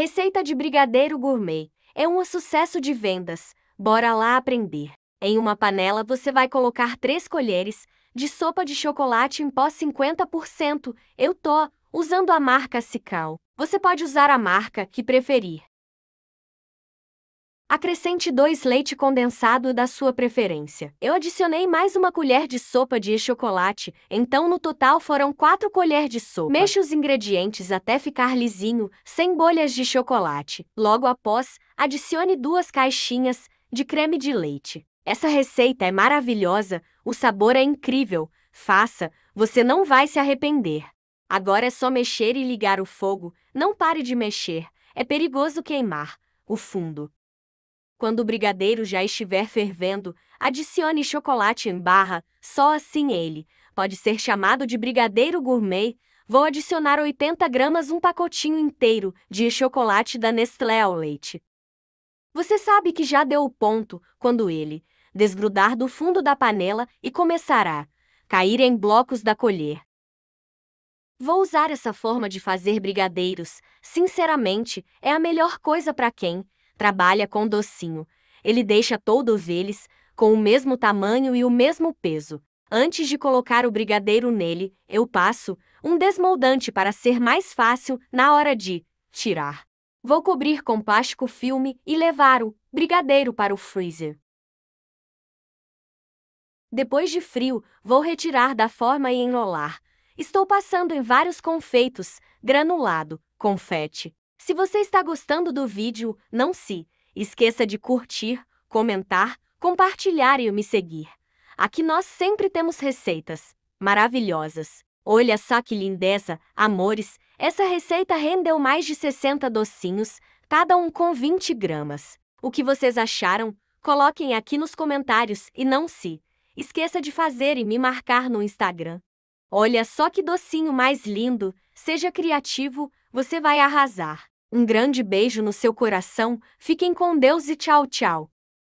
Receita de brigadeiro gourmet. É um sucesso de vendas. Bora lá aprender. Em uma panela você vai colocar 3 colheres de sopa de chocolate em pó 50%. Eu tô usando a marca Cical. Você pode usar a marca que preferir. Acrescente 2 leite condensado da sua preferência. Eu adicionei mais uma colher de sopa de chocolate, então no total foram 4 colheres de sopa. Mexa os ingredientes até ficar lisinho, sem bolhas de chocolate. Logo após, adicione duas caixinhas de creme de leite. Essa receita é maravilhosa, o sabor é incrível. Faça, você não vai se arrepender. Agora é só mexer e ligar o fogo. Não pare de mexer, é perigoso queimar o fundo. Quando o brigadeiro já estiver fervendo, adicione chocolate em barra, só assim ele. Pode ser chamado de brigadeiro gourmet. Vou adicionar 80 gramas um pacotinho inteiro de chocolate da Nestlé ao leite. Você sabe que já deu o ponto quando ele desgrudar do fundo da panela e começará a cair em blocos da colher. Vou usar essa forma de fazer brigadeiros. Sinceramente, é a melhor coisa para quem trabalha com docinho. Ele deixa todos eles com o mesmo tamanho e o mesmo peso. Antes de colocar o brigadeiro nele, eu passo um desmoldante para ser mais fácil na hora de tirar. Vou cobrir com plástico filme e levar o brigadeiro para o freezer. Depois de frio, vou retirar da forma e enrolar. Estou passando em vários confeitos, granulado, confete, se você está gostando do vídeo, não se esqueça de curtir, comentar, compartilhar e me seguir. Aqui nós sempre temos receitas maravilhosas. Olha só que lindeza, amores! Essa receita rendeu mais de 60 docinhos, cada um com 20 gramas. O que vocês acharam? Coloquem aqui nos comentários e não se esqueça de fazer e me marcar no Instagram. Olha só que docinho mais lindo! Seja criativo, você vai arrasar. Um grande beijo no seu coração, fiquem com Deus e tchau, tchau.